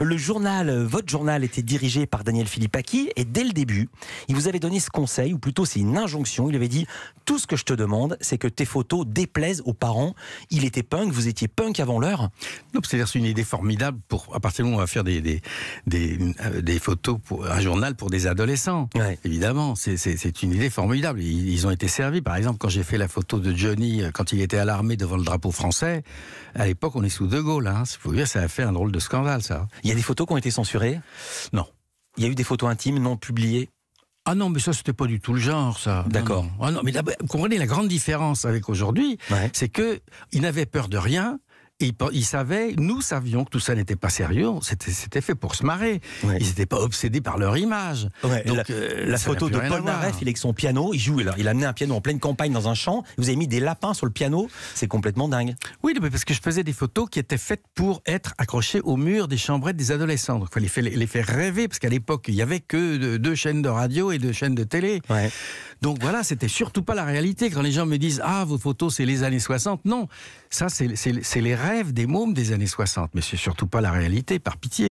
Le journal, euh, votre journal était dirigé par Daniel Aki et dès le début, il vous avait donné ce conseil, ou plutôt c'est une injonction. Il avait dit Tout ce que je te demande, c'est que tes photos déplaisent aux parents. Il était punk, vous étiez punk avant l'heure. C'est-à-dire, c'est une idée formidable pour, à partir du moment où on va faire des, euh, photos, pour, un journal pour des adolescents. Évidemment, c'est une idée formidable. Ils, ont été servis. Par exemple, quand j'ai fait la photo de Johnny euh, quand il était à l'armée devant le drapeau français, à l'époque, on est sous De Gaulle. Hein. Faut dire, ça a fait un drôle de scandale, ça. Il y a des photos qui ont été censurées Non. Il y a eu des photos intimes non publiées ah non, mais ça, c'était pas du tout le genre, ça. D'accord. Ah non, mais vous comprenez la grande différence avec aujourd'hui, c'est que ils n'avaient peur de rien, ils, savaient, nous savions que tout ça n'était pas sérieux, c'était fait pour se marrer. Ils n'étaient pas obsédés par leur image. Donc, euh, la, photo de Paul Naref, il est avec son piano, il joue, il a amené un piano en pleine campagne dans un champ, vous avez mis des lapins sur le piano, c'est complètement dingue. Oui, parce que je faisais des photos qui étaient faites pour être accrochées au mur des chambrettes des adolescents. Donc, il fallait les, les faire rêver, parce qu'à l'époque, il n'y avait que deux chaînes de radio et deux chaînes de télé. Donc voilà, c'était surtout pas la réalité. Quand les gens me disent Ah, vos photos, c'est les années 60, non, ça, c'est les rêves des mômes des années 60, mais c'est surtout pas la réalité, par pitié.